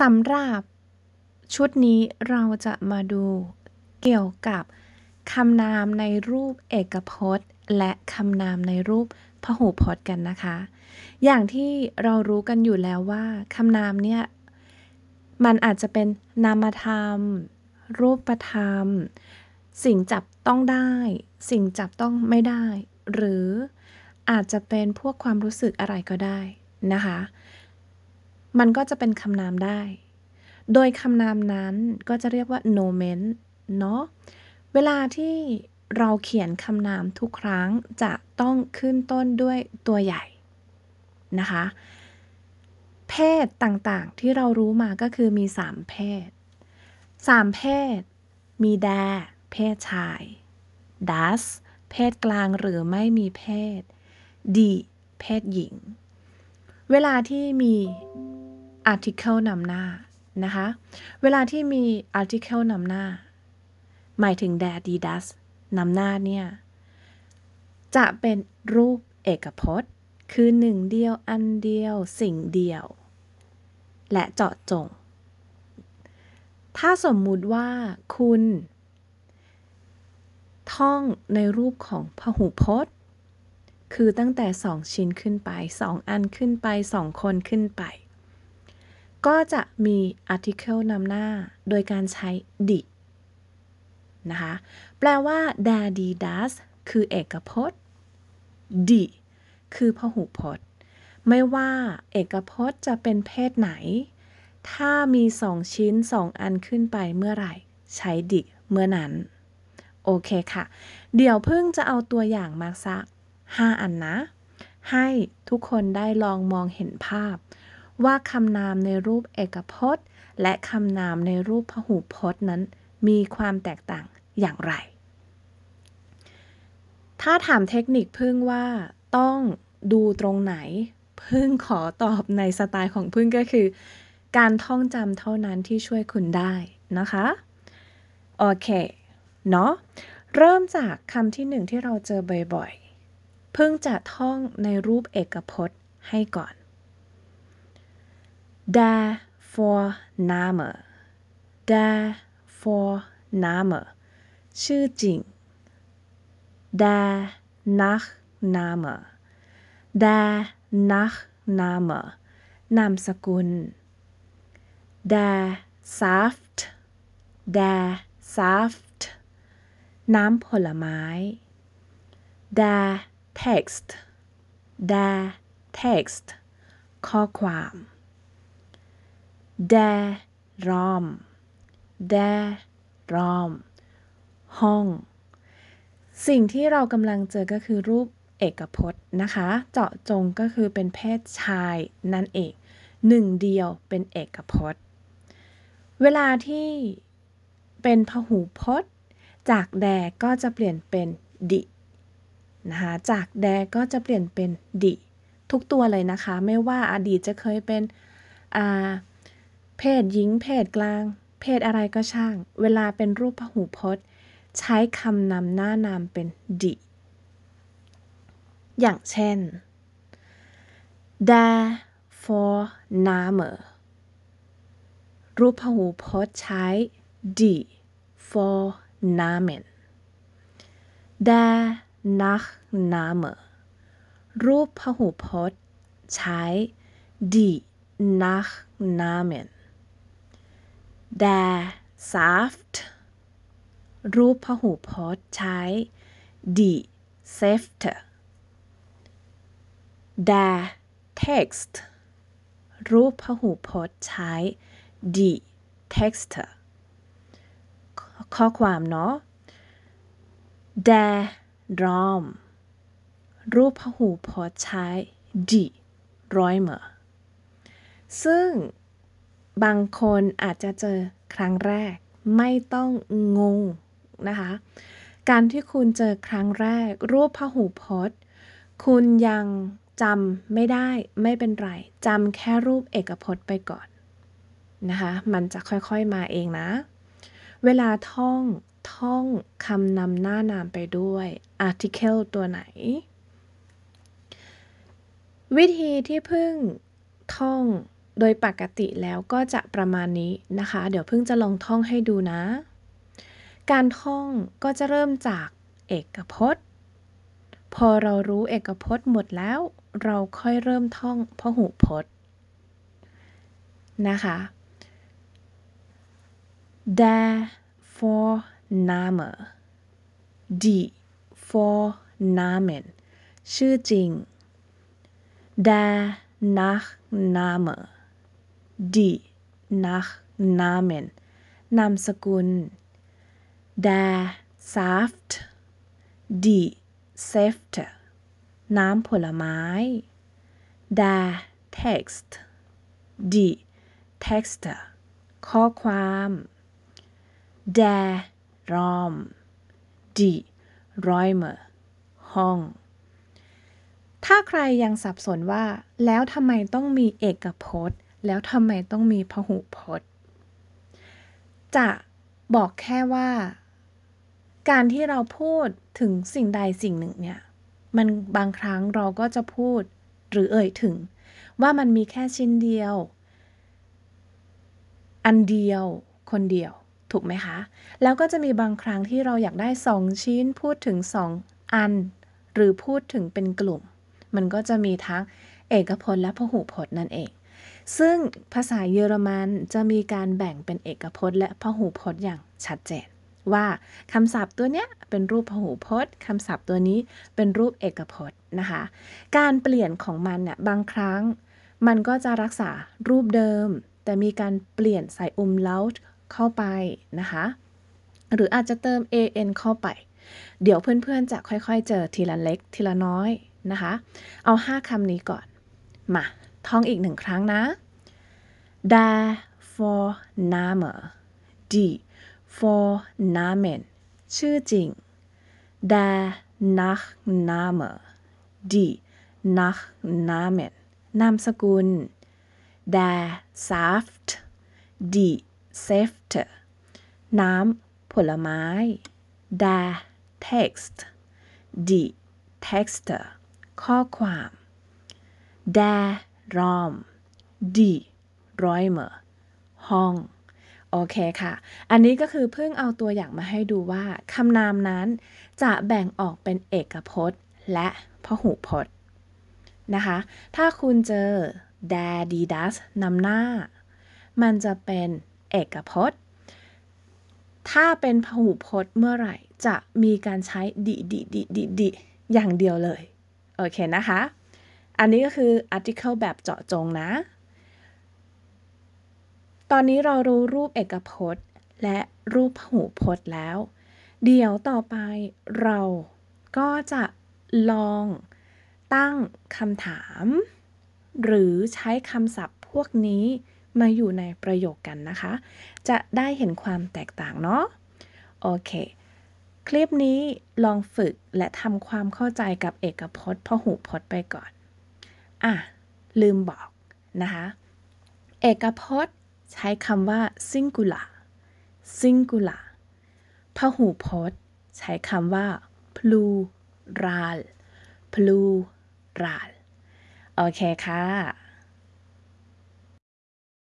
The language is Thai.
สำหรับชุดนี้เราจะมาดูเกี่ยวกับคำนามในรูปเอกพจน์ และคำนามในรูปพหูพจน์กันนะคะ อย่างที่เรารู้กันอยู่แล้วว่าคำนามเนี่ยมันอาจจะเป็นนามธรรม รูปธรรม สิ่งจับต้องได้ สิ่งจับต้องไม่ได้ หรืออาจจะเป็นพวกความรู้สึกอะไรก็ได้นะคะมันก็จะเป็นคำนามได้ โดยคำนามนั้นก็จะเรียกว่า nomen เนาะ เวลาที่เราเขียนคำนามทุกครั้งจะต้องขึ้นต้นด้วยตัวใหญ่ นะคะ เพศต่างๆที่เรารู้มาก็คือมี 3 เพศ 3 เพศ มีแดเพศชาย das เพศกลางหรือไม่มีเพศ d ีเพศหญิง เวลาที่มี article นำหน้านะคะเวลาที่มี article นำหน้า หมายถึง d a d i y does นำหน้าเนี่ย จะเป็นรูปเอกพจน์ คือหนึ่งเดียวอันเดียวสิ่งเดียว และเจาะจง ถ้าสมมุติว่าคุณ ท่องในรูปของพหุพจน์ คือตั้งแต่สองชิ้นขึ้นไปสองอันขึ้นไปสองคนขึ้นไปก็จะมี article นำหน้า โดยการใช้ di นะคะ แปลว่า daddy does คือเอกพจน์ t h คือพหูพจน์ ไม่ว่าเอกพจน์จะเป็นเพศไหน ถ้ามีสองชิ้นสองอันขึ้นไปเมื่อไหร่ ใช้ di เมื่อนั้น โอเคค่ะ เดี๋ยวเพิ่งจะเอาตัวอย่างมาสัก5อันนะ ให้ทุกคนได้ลองมองเห็นภาพว่าคำนามในรูปเอกพจน์ และคำนามในรูปพหูพจน์นั้นมีความแตกต่างอย่างไร ถ้าถามเทคนิคพึ่งว่าต้องดูตรงไหนพึ่งขอตอบในสไตล์ของพึ่งก็คือ การท่องจำเท่านั้นที่ช่วยคุณได้นะคะโอเคเนาะเริ่มจากคำที่หนึ่งที่เราเจอ บ่อยๆพึ่งจะท่องในรูปเอกพจน์ให้ก่อน der Vorname der Vorname ชื่อจริง der Nachname der Nachname นามสกุล der Saft der Saft น้ำผลไม้ der Text der Text ข้อความ d ร r o m derom ห้อง สิ่งที่เรากำลังเจอก็คือรูปเอกพจน์นะคะ เจาะจงก็คือเป็นเพศชายนั่นเองหนึ่งเดียวเป็นเอกพจน์ เวลาที่เป็นพหูพจน์ จากแดก็จะเปลี่ยนเป็น ดินะคะจากแดก็จะเปลี่ยนเป็น ดิ ทุกตัวเลยนะคะ ไม่ว่าอดีตจะเคยเป็นอ่าเพศหญิงเพศกลางเพศอะไรก็ช่าง เวลาเป็นรูปพหูพจน์ ใช้คำนำหน้านามเป็นดิ อย่างเช่น d h e r for n a m e รูปพหูพจน์ใช้ d i for namen der Nachname รูปพหูพจน์ใช้ d i Nachnamen dare soft รูปพหูพจน์ใช้ d h e saft e dare text รูปพหูพจน์ใช้ d h e text e ข้อความเนาะ dare drum รูปพหูพจน์ใช้ d h e rhymer ซึ่งบางคนอาจจะเจอครั้งแรก ไม่ต้องงงนะคะ การที่คุณเจอครั้งแรก รูปพหูพจน์ คุณยังจำไม่ได้ไม่เป็นไรจำแค่รูปเอกพจน์ไปก่อนนะคะมันจะค่อยๆมาเองนะ เวลาท่องท่องคำนำหน้านามไปด้วย article ตัวไหน วิธีที่พึ่งท่องโดยปกติแล้วก็จะประมาณนี้นะคะ เดี๋ยวเพิ่งจะลองท่องให้ดูนะ การท่องก็จะเริ่มจากเอกพจน์ พอเรารู้เอกพจน์หมดแล้ว เราค่อยเริ่มท่องพหูพจน์นะคะ d h e r e for name d for namen ชื่อจริง der nach Name ดี นักนามินนามสกุลดาซัฟต์ดีเซฟต์น้ำ ผลไม้ด der Text die t e x t ์ข้อความ der Raum d อยเมอร์ห้อง ถ้าใครยังสับสนว่า แล้วทำไมต้องมีเอกพจน์แล้ว ทำไมต้องมีพหุพจน์ จะบอกแค่ว่า การที่เราพูดถึงสิ่งใดสิ่งหนึ่งเนี่ย มันบางครั้งเราก็จะพูดหรือเอ่ยถึง ว่ามันมีแค่ชิ้นเดียว อันเดียวคนเดียว ถูกไหมคะ แล้วก็จะมีบางครั้งที่เราอยากได้สองชิ้นพูดถึงสองอัน หรือพูดถึงเป็นกลุ่ม มันก็จะมีทั้งเอกพจน์และพหุพจน์นั่นเองซึ่งภาษาเยอรมันจะมีการแบ่งเป็นเอกพจน์ และพหูพจน์อย่างชัดเจนว่าคำศัพท์ตัวเนี้ยเป็นรูปพหูพจน์คำศัพท์ตัวนี้เป็นรูปเอกพจน์นะคะการเปลี่ยนของมันเนี่ยบางครั้ง มันก็จะรักษารูปเดิมแต่มีการเปลี่ยนใส่อุมเลาเข้าไปนะคะหรืออาจจะเติม an เข้าไป เดี๋ยวเพื่อนๆจะค่อยๆเจอทีละเล็กทีละน้อยนะคะเอา 5คำนี้ก่อนมาท่องอีกหนึ่งครั้งนะ da for name d for namen ชื่อจริง da nach name d nach namen นามสกุล da saft d saft น้ำผลไม้ da text d text ข้อความ da Raum die Räume ห้อง โอเคค่ะ อันนี้ก็คือเพิ่งเอาตัวอย่างมาให้ดูว่าคำนามนั้นจะแบ่งออกเป็นเอกพจน์ และพหูพจน์นะคะ ถ้าคุณเจอ d a r die das นำหน้า มันจะเป็นเอกพจน์ ถ้าเป็นพหูพจน์เมื่อไหร่จะมีการใช้ดิดิดิดิดิอย่างเดียวเลย โอเคนะคะอันนี้ก็คือ article แบบเจาะจงนะ ตอนนี้เรารู้รูปเอกพจน์และรูปหูพจน์แล้ว เดี๋ยวต่อไปเราก็จะลองตั้งคำถาม หรือใช้คำศัพท์พวกนี้มาอยู่ในประโยคกันนะคะ จะได้เห็นความแตกต่างเนาะ โอเค คลิปนี้ลองฝึกและทำความเข้าใจกับเอกพจน์พหูพจน์ไปก่อนอ่ะ ลืมบอกนะคะ เอกพจน์ใช้คำว่า singular singular พหูพจน์ใช้คำว่า plural plural โอเคค่ะ